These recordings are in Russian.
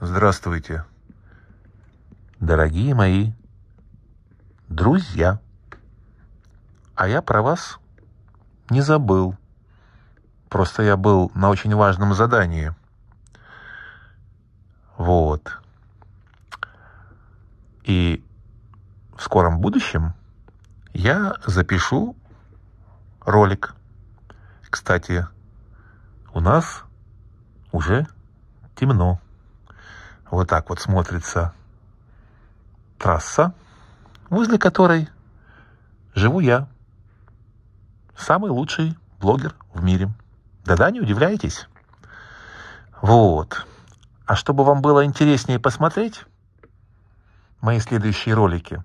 Здравствуйте, дорогие мои друзья. А я про вас не забыл. Просто я был на очень важном задании. Вот. И в скором будущем я запишу ролик. Кстати, у нас уже темно. Вот так вот смотрится трасса, возле которой живу я, самый лучший блогер в мире. Да-да, не удивляйтесь. Вот. А чтобы вам было интереснее посмотреть мои следующие ролики,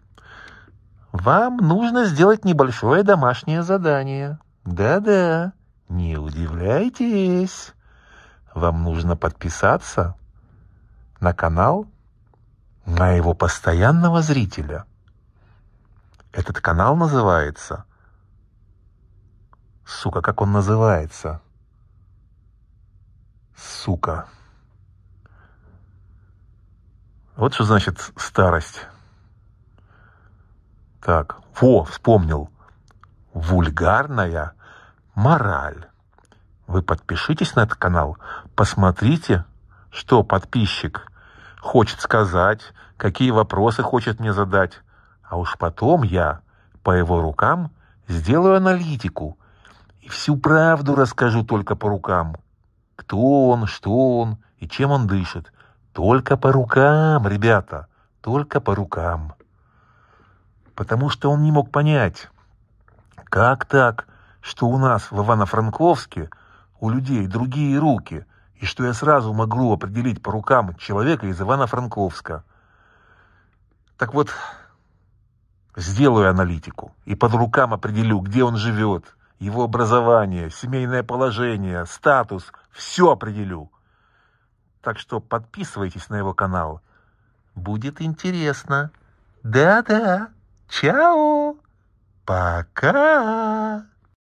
вам нужно сделать небольшое домашнее задание. Да-да, не удивляйтесь. Вам нужно подписаться на канал, на его постоянного зрителя. Этот канал называется... Сука, как он называется? Сука. Вот что значит старость. Так, во, вспомнил. Вульгарная мораль. Вы подпишитесь на этот канал, посмотрите, что подписчик хочет сказать, какие вопросы хочет мне задать. А уж потом я по его рукам сделаю аналитику и всю правду расскажу только по рукам. Кто он, что он и чем он дышит. Только по рукам, ребята, только по рукам. Потому что он не мог понять, как так, что у нас в Ивано-Франковске у людей другие руки – и что я сразу могу определить по рукам человека из Ивана франковска Так вот, сделаю аналитику и под рукам определю, где он живет, его образование, семейное положение, статус, все определю. Так что подписывайтесь на его канал. Будет интересно. Да-да. Чао. Пока.